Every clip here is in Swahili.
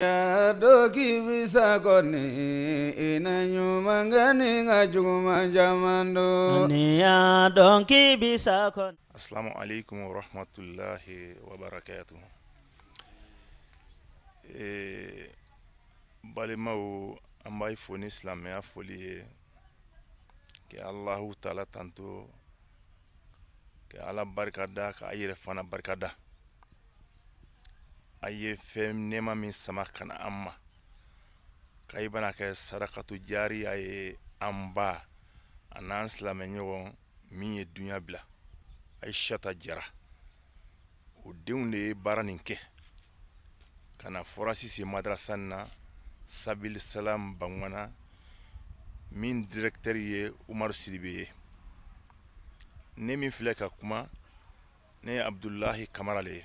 Doki bisa koni ina nyumangani ngajuma do. Nia donki bisa kon. Assalamualaikum warahmatullahi wabarakatuh e, eh, Balimaw an b'a fo ni silamɛya foli ke Allahu taala tanto ke ala barika ke ka a fana barika an ye fɛn nɛma min sama kana na an ma ka i bɛna kɛ sarakatu jaariya ye an ba a n'an silamɛ ɲɔgɔn min ye duɲa bila aishata jara o denw de ye baara nin kɛ ka na fɔra sise madarasa nin na sabilisalam bangwana min direktɛri ye umaru siribe ye ne min filɛ ka kuma ne ye abdulahi kamara le ye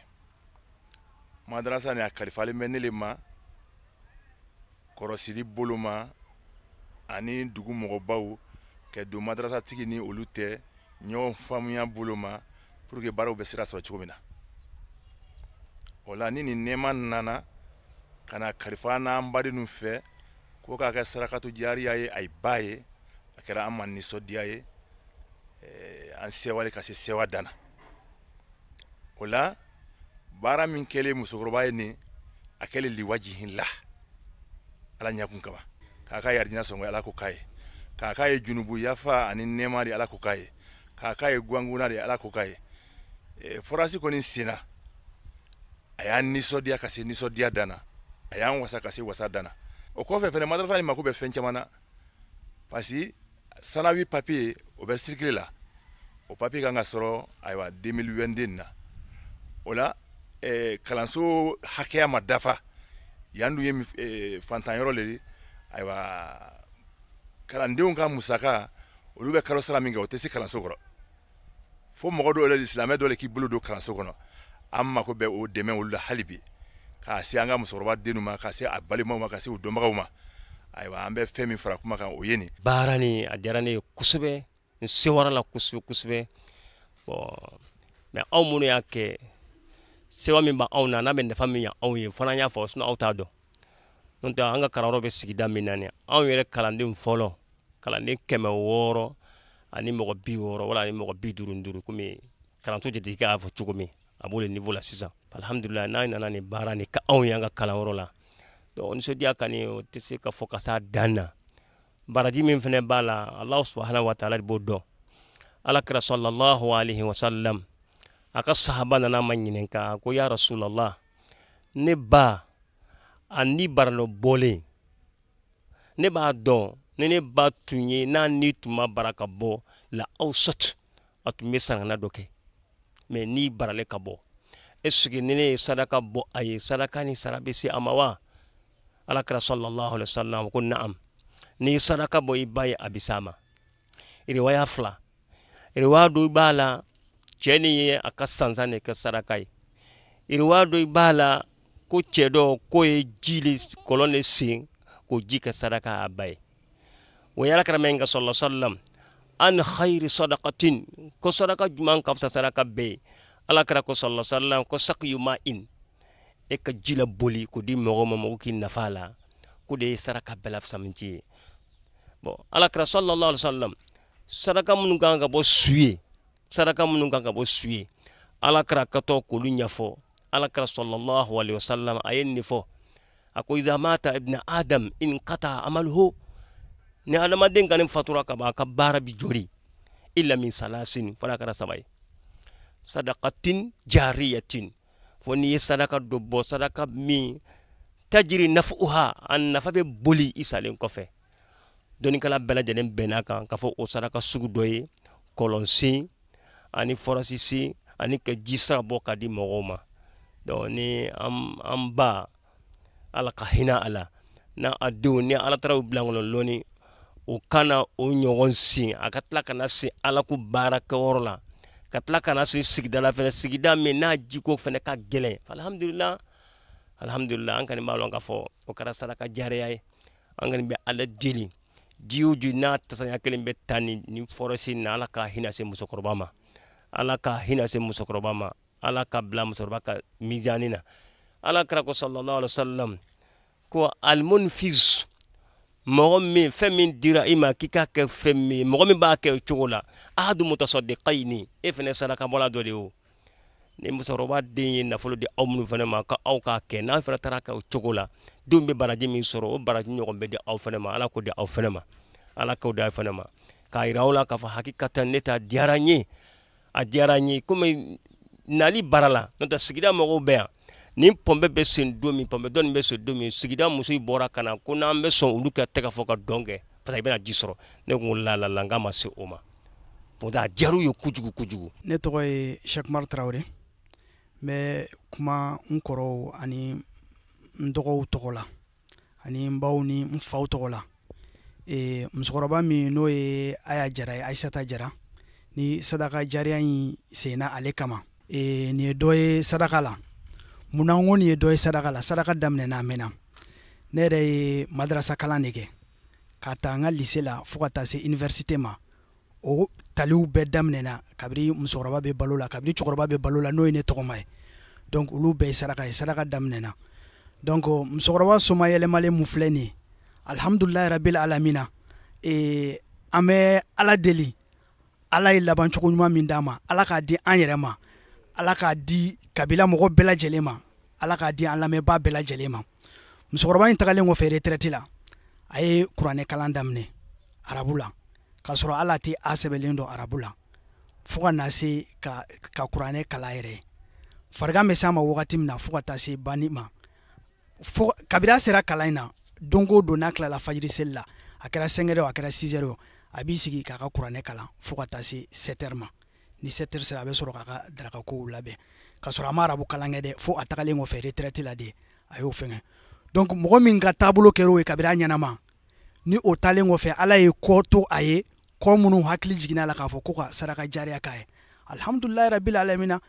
madrasa ni akalifali kalifali ma kɔrɔsili bolo ani dugu mɔgɔbaw ka don madarasatigi ni olu tɛ ɲɔgɔn faamuya bolo ma pour que baaraw bɛ sira sɔrɔ cogo min na o la ni nin nɛɛma nana ka na kalifa n'an badenw fɛ ko k'a kɛ sarakatu jariya ye a ba ye a kɛra an ma nisɔndiya ye eh, an sewa ka se sewa dan o la baara min kele musokɔrɔba ye nin a kɛlen liwajihin la ala ɲakun kaba k'a ka yarijina sɔngɔ ala ko k'a ye k'a k'a ye junubu yafa ani nɛɛma de ala ko k'a ye k'a k'a ye gwanguna de ala ko k'a ye e, forasi kɔni sina a y'an nisɔndiya ka se nisɔndiya dan na a y'an wasa ka se wasa dana o kɔfɛ fɛnɛ madarasa nin mako bɛ fɛn caman na parce sanawi papiye o bɛ sirikili la o papiye kan ka sɔrɔ ayiwa 2022 na o la eh, kalanso hakɛya ma dafa yan ye eh, fantanyɔrɔ le de ayiwa kalandenw ka musaka olu bɛ kalo sara min kɛ o tɛ se kalanso kɔrɔ fo mɔgɔ dɔw yɛrɛ silamɛ dɔ le k'i bolo don kalanso kɔnɔ an mako bɛ o dɛmɛ olu la hali bi k'a se an ka musokɔrɔba denw ma ka se a balimaw ma ka se u dɔnbagaw ma ayiwa an bɛ fɛn min fara kuma kan o ye nin baara nin a diyara ne ye kosɛbɛ n sewara la kosɛbɛ kosɛbɛ bɔn mɛ aw minnu y'a kɛ sewa min ba anw na n'a bɛ nafa min ya anw ye fana y'a fɔ sinɔ aw t'a dɔn n'o tɛ an ka kalanyɔrɔ bɛ sigida min na ni anw yɛrɛ kalanden fɔlɔ kalanden kɛmɛ wɔɔrɔ ani mɔgɔ bi wɔɔrɔ wala ani mɔgɔ bi duuru duuru komi kalanso jate k'a fɔ cogo min a b'o le niveau la sisan alihamudulilayi n'a nana nin baara nin ka anw y'an ka kalanyɔrɔ la donc nisɔndiya kani o tɛ se ka fɔ ka s'a dan na baraji min fɛnɛ b'a la alahu subahana wataala de b'o dɔn ala kira sɔlalahu alaihi wasalam a ka sahaba nana ma ɲininka a ko ya rasulallah ne ba a ni baralɔ bɔlen ne b'a dɔn ni ne ba tun ye n'a ni tun ma bara ka bɔ la aw at a tun bɛ sangana dɔ kɛ ni barale ka bɔ esike ni ne ye sadaka bɔ a ye sadaka ni sara bɛ se a ma wa ala kɛra sɔlɔlɔhu alayhi salam ko na'am ni sadaka bɔ i ba ye a ma riwaya fila riwaya dɔ b'a la cɛɛ nin ye a ka sansan ne kɛ saraka ye iriwa dɔ i b'a la ko cɛ dɔ ko ye ji le kɔlɔn le sen k'o ji kɛ saraka a ba ye o ye alakira mɛn ka sɔlɔ sɔlɔm an khayri sadaqatin ko saraka juman ka fisa saraka bɛɛ ye alakira ko sɔlɔ sɔlɔm ko sakiyuma in e ka ji la boli k'o di mɔgɔ ma mɔgɔ k'i nafa la ko de ye saraka bɛɛ la fisaminti ye bɔn alakira sɔlɔ sɔlɔm saraka minnu kan ka bɔ su ye saraka minnu kan ka bɔ su ye ala kɛra katɔ k'olu ɲɛfɔ ala kɛra sɔlɔlɔhu alayhi wa sallam a ye nin de fɔ a ko iza mata ibna adam in kata amaluhu ni adamaden kani fatura ka ban a ka baara bi jori illa min salasin fana kɛra saba ye sadakatin jariyatin fo n'i ye sadaka dɔ bɔ sadaka min tajiri nafuha a nafa bɛ boli i salen kɔfɛ dɔnnikɛla bɛɛ lajɛlen bɛn'a kan k'a fɔ o sadaka sugu dɔ ye kɔlɔnsen ani fɔrɔsisi ani ka jisa bɔ ka di mɔgɔw ma donc ni an, an ba ala ka hinɛ a la na a denw ni ala taara u bilankɔnɔ lɔni o kana o ɲɔgɔn sin a ka tila kana se alaku baara kɛyɔrɔ la ka tila kana se sigidala fɛnɛ sigida min n'a jiko fɛnɛ ka gɛlɛn alhamdulila alhamdulila an kani b'a lɔn k'a fɔ o kɛra saraka jariya ye an kani bɛ ala deli ji o ji n'a tasaya kelen bɛ ta ni ni fɔrɔsi na ala ka hinɛ se musokɔrɔba ma ala ka hinase se musokɔrɔba ma ala ka bila musokɔrɔba ka mizani na ala kira ko sallallahu alaihi wasallam ko almunfiz mɔgɔ min fɛn min dira i ma k'i k'a kɛ fɛn min ye mɔgɔ min b'a kɛ cogo la ahadu mutasaddiqaini e fɛnɛ sadaka bɔla dɔ de o ni musokɔrɔba den ye nafolo di aw minnu fana ma ka aw k'a kɛ n'aw fana taara kɛ o cogo la denw bɛ baraji min sɔrɔ o baraji ɲɔgɔn bɛ di aw fana ma ala k'o di aw fana ma ala k'o di aw fana ma k'a yira aw la k'a fɔ hakikatan ne ta diyara n ye a diyara n ye komi nali baara la n'o tɛ sigida mɔgɔw bɛ yan nin pɔnpɛ bɛ sen don min pɔnpɛ dɔnni bɛ sen don min sigida muso bɔra ka na ko n'an bɛ sɔn olu ka tɛgɛ fɔ ka dɔn kɛ parce que i bɛna ji sɔrɔ ne kun la la la n k'a ma se o ma a diyar'u ye kojugu kojugu. ne tɔgɔ ye sɛkumari tarawele n bɛ kuma n kɔrɔw ani n dɔgɔw tɔgɔ la ani n baw ni n faw tɔgɔ la ee, musokɔrɔba min n'o ye aya jara ye ayisata jara ni sadaka jariya ɲi senna ale kama e, nin ye dɔ ye sadaka la munna ko nin ye dɔ ye sadaka la sadaka daminɛna a mɛnna ne yɛrɛ ye madarasa kalan de kɛ ka ta n ka lise la fɔɔ ka taa se universite ma o taliw bɛɛ daminɛna kabiri musokɔrɔba be balo la kabiri cɛkɔrɔba be balo la n'o ye ne tɔgɔma ye donc olu bɛɛ ye saraka ye saraka daminɛna donc musokɔrɔba soma yɛlɛmale mun filɛ nin ye alhamdulilahi rabil alamina e, an bɛ ala deli ala ye labancogo ɲuman min d'an ma ala k'a di an yɛrɛ ma ala k'a di kabila mɔgɔ bɛɛ lajɛlen ma ala k'a di an lamɛnbaa bɛɛ lajɛlen ma musokɔrɔba in tagalen kɔfɛ retraite la a ye kuranɛ kalan daminɛ arabu la k'a sɔrɔ ala tɛ a sɛbɛlen dɔ arabu la fɔɔ ka na se ka, ka kuranɛ kala yɛrɛ farigan bɛ se a ma wagati min na fɔɔ ka taa se bani ma kabiri a sera kalan in na dongo don n'a kilala fajiri seli la a kɛra 5 heures o a kɛra 6 heures o a b'i sigi k'a ka kuranɛ kalan fɔɔ ka taa se sɛtɛri ma ni sɛtɛri sera a bɛ sɔrɔ k'a ka darakakow labɛn ka sɔrɔ a ma arabu kalankɛ dɛ fɔɔ a tagalen kɔfɛ retraite la de a y'o fɛngɛ donc mɔgɔ min ka taabolo kɛr'o ye kabiri a ɲɛnama ni o talen kɔfɛ ala ye kɔ to a ye kɔ minnu hakili jiginna a la k'a fɔ ko ka saraka jariya k'a ye alhamdulilahi rabil alamina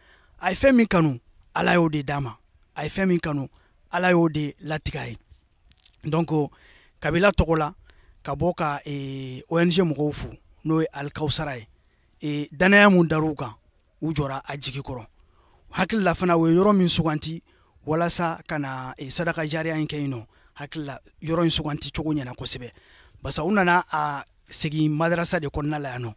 a ye fɛn min kanu ala y'o de d'a ma a ye fɛn min kanu ala y'o de latigɛ a ye donc kabila tɔgɔ la ka bɔ ka eh, ONG mɔgɔw fo n'o ye alikawusara ye eh, danaya mun dar'u kan u jɔra a jigi kɔrɔ hakilila fana o ye yɔrɔ min suganti walasa ka na eh, sadaka jariya in kɛ yen nɔ hakilila yɔrɔ in suganti cogo ɲɛna kosɛbɛ basa u nana a segi madarasa de kɔnɔna la yan nɔ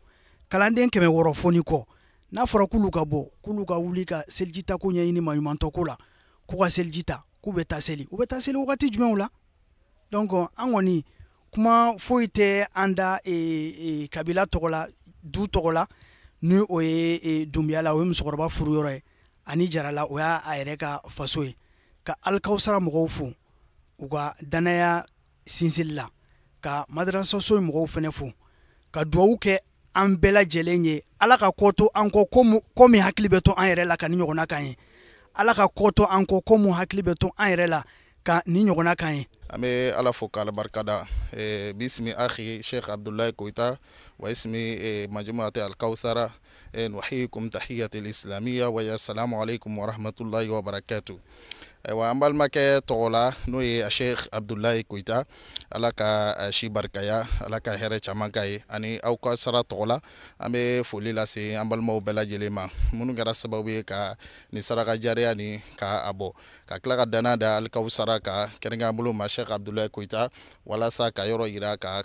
kalanden kɛmɛ wɔɔrɔ foni kɔ n'a fɔra k'olu ka bɔ k'olu ka wuli ka selijita ko ɲɛɲini maɲumantɔ ko la k'u ka selijita k'u bɛ taa seli u bɛ taa seli wagati jumɛnw la donc an kɔni kuma foyi tɛ an da e, e, kabila tɔgɔ la du tɔgɔ la ni o ye e, la o ye musokɔrɔba furuyɔrɔ ye ani jarala o y'a yɛrɛ ka faso ye ka alikawusara mɔgɔw fo u ka dannaya sinsili la ka madarasaso mɔgɔw fɛnɛ fo ka duwawu kɛ an bɛɛ lajɛlen ye ala ka kɔ to an kɔ ko min hakili bɛ to an yɛrɛ la ka ni ɲɔgɔnna kan ye ala ka kɔ to an kɔ ko min hakili bɛ to an yɛrɛ la ka ni ɲɔgɔnna kan ye an be ala fo k'ala barikada e, bismi akhi sheikh abdullahi koita wa ismi e, majmuati alkauthara e, nuhiyikum tahiyati alislamiya wa ya assalamu alaikum warahmatullahi wabarakatuh wa an balimakɛ tɔgɔ la n'o ye sheikh abdulahi koita ala ka si barikaya ala ka hɛrɛ caman ka ye ani aw ka sara tɔgɔ la an be foli lase an balimaw bɛɛ lajɛlen ma minnu kɛra sababu ye ka ni saraka jariya ni ka a bɔ ka tila ka dana da alikaw sara ka kɛrɛnkɛ an bolo ma sheikh abdulahi koita walasa ka yɔrɔ yira ka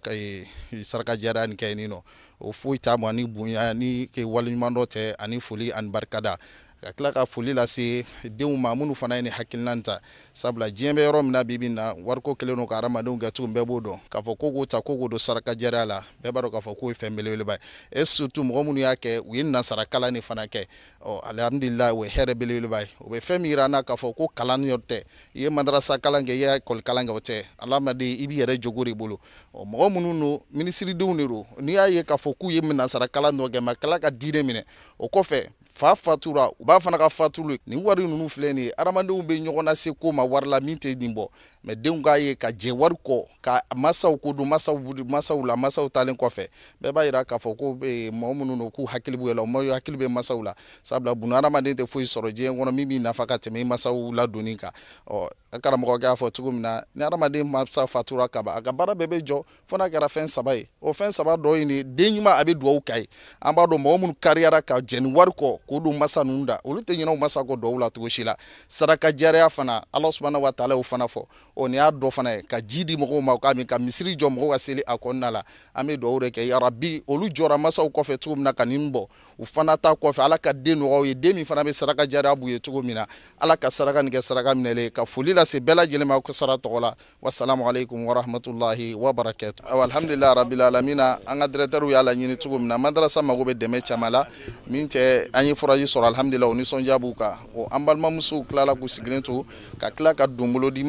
saraka jariya ni kɛ ni nɔ o foyi t'a ma ni bonya ni waleɲuman dɔ tɛ ani foli ani barikada ka tila ka foli lase denw ma minnu fana ye ni hakilina ta sabula diɲɛ bɛ yɔrɔ min na bibi na wariko kelen do ka adamadenw kɛcogo bɛɛ b'o dɔn k'a fɔ ko k'o ta ko k'o don saraka jɛrɛya la bɛɛ b'a dɔn k'a fɔ k'o ye fɛn belebeleba ye et surtout mɔgɔ minnu y'a kɛ u ye nasara kalan fana kɛ ɔ alihamudulila o ye hɛrɛ belebeleba ye o bɛ fɛn min yira an na k'a fɔ ko kalan yɔrɔ tɛ i ye madarasa kalan kɛ i ye école kalan kɛ o tɛ alamaden i b'i yɛrɛ jogo de bolo ɔ mɔgɔ minnu don minisiridenw de don n'i y'a ye k'a fɔ k'u ye nasara kalan dɔ kɛ ma kila ka diinɛ minɛ o kɔfɛ fa fatura u b'a fana ka fatulu nin wari ninnu filɛ nin ye adamadenw bɛ ɲɔgɔn na se ko ma wari la min tɛ nin bɔ mɛ denw k'a ye ka jɛ wari kɔ ka masaw ko don masaw masaw la masaw talen kɔfɛ bɛɛ b'a yira k'a fɔ ko mɔgɔ minnu don k'u hakili b'u la u hakili bɛ masaw la sabula buna hadamaden tɛ foyi sɔrɔ diɲɛ kɔnɔ min b'i nafa ka tɛmɛ i masaw ladonni kan ɔ karamɔgɔkɛ y'a fɔ cogo min na ni hadamaden masa fatura ka ban a ka baara bɛɛ bɛ jɔ fo n'a kɛra fɛn saba ye o fɛn saba dɔ ye nin ye den ɲuman a bɛ duwawu ka ye an b'a dɔn mɔgɔ minnu kariyara ka jɛn ni wari kɔ k'o don masa ninnu da olu tɛ ɲinɛ o masa kɔ duwawu la cogo si la saraka jariya fana ala subahana wa taala y'o fana fɔ o ni y'a dɔ fana ye ka ji di mɔgɔw ma k'a ka misiri jɔ mɔgɔw ka seli a kɔnɔna la an bɛ dugawu de kɛ yarabi olu jɔra masaw kɔfɛ cogo min na ka nin bɔ u fana ta kɔfɛ ala ka den nɔgɔw ye den min fana bɛ saraka jara b'u ye cogo min na ala ka saraka nin kɛ saraka minɛlen ka foli lase bɛɛ lajɛlen ma ko tɔgɔ la wasalamu aleykum warahmatulahi wabarakɛtu alhamdulilahi rabil alamina an ka directeur y'a laɲini cogo min na madarasa mago bɛ dɛmɛ caman la min tɛ an ye furaji sɔrɔ alhamdulilahi o nisɔndiya b'u kan o an balimamusow tilala k'u sigilen to ka tila ka donbolo di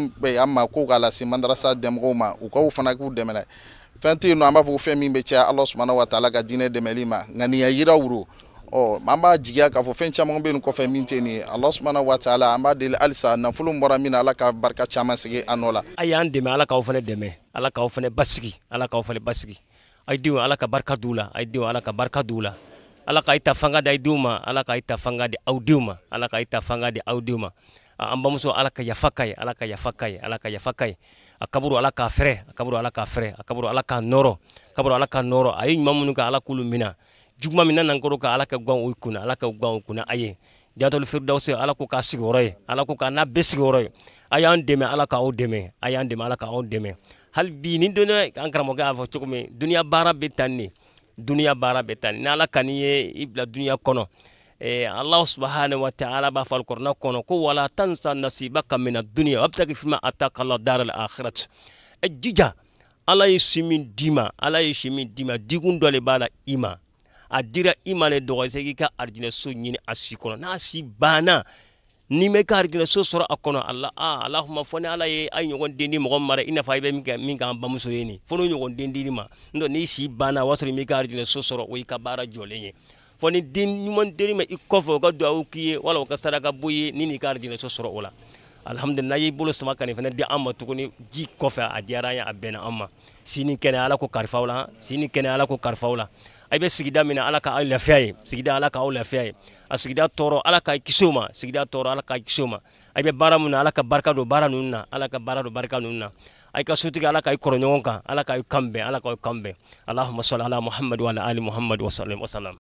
ma ko k'a lase madarasa dɛmɔgɔw ma u k'aw fana k'u dɛmɛ n'a ye fɛn tɛ yen nɔ an b'a fɔ ko fɛn min bɛ caya ala sumana wa taala ka diinɛ dɛmɛli ma ŋaniya yira wuro ɔ an b'a jigiya k'a fɔ fɛn caman bɛ nin kɔfɛ min tɛ nin ye ala sumana wa taala an b'a deli halisa nafolo bɔra min na ala ka barika caman sigi a nɔ la a y'an dɛmɛ ala k'aw fana dɛmɛ ala k'aw fana basigi ala k'aw fana basigi a denw ala ka barika d'u la a denw ala ka barika d'u la ala ka i ta fanga di aw denw ma ala ka i ta fanga di aw denw ma ala ka i ta fanga di aw denw ma an bamuso ala ka yafa ka ye ala ka yafa ka ye ala ka yafa ka ye a kaburu ala k'a k'a fɛrɛ a kaburu mina juguman min na nan kɔrɔ ka ala gwan o kunna gwan o kunna a ye jatɔli k'a sigiyɔrɔ ye k'a n'a bɛɛ sigiyɔrɔ ye a y'an dɛmɛ ala k'aw dɛmɛ a y'an bi ni dɔnniya an karamɔgɔkɛ y'a fɔ cogo min duniya baara bɛ tan ni duniya baara ni ala ka n'i duniya kɔnɔ e, allahu subhanahu wa taala b'a fɔ alikɔrɔna kɔnɔ ko wala tansa nasibaka mina duniya wabtagi fima ataka la dara lakhirat e jija ala ye si min di ma ala ye si min ma digun dɔ le b'a la i a dira i le dɔgɔ k'i ka arijinɛso ɲini a si kɔnɔ n'a si banna n'i ma ka arijinɛso sɔrɔ a kɔnɔ ala a alahuma fɔ ni ala ye a ɲɔgɔn den di mɔgɔ min i n'a i bɛ min k'an bamuso ye nin fo n'o ɲɔgɔn den di ma n'o tɛ n'i si banna o y'a sɔrɔ i m'i ka arijinɛso sɔrɔ o y'i ka baara jɔlen ye fɔ ni den ɲuman deri ma i kɔfɛ o ka duwawu k'i ye wala o ka saraka bɔ ye ni n'i ka arijinɛso sɔrɔ o la alhamdulilayi y'i bolo sama ka nin fana di an ma tuguni ji kɔfɛ a diyara an ye a bɛnna an ma sini kɛnɛ ala ko kalifaw la sini kɛnɛ ala ko kalifaw la a bɛ sigida min na ala ka aw lafiya ye sigida ala ka aw lafiya ye a sigida tɔɔrɔ ala ka kisi o ma sigida tɔɔrɔ ala ka kisi o ma a bɛ baara min na ala ka barika don baara ninnu na ala ka baara don barika ninnu na ay ka sutigi ala ka i kɔrɔ ɲɔgɔn kan ala ka i kanbɛn ala ka i kanbɛn alahuma sɔli ala muhamadu wa ali muhamadu wa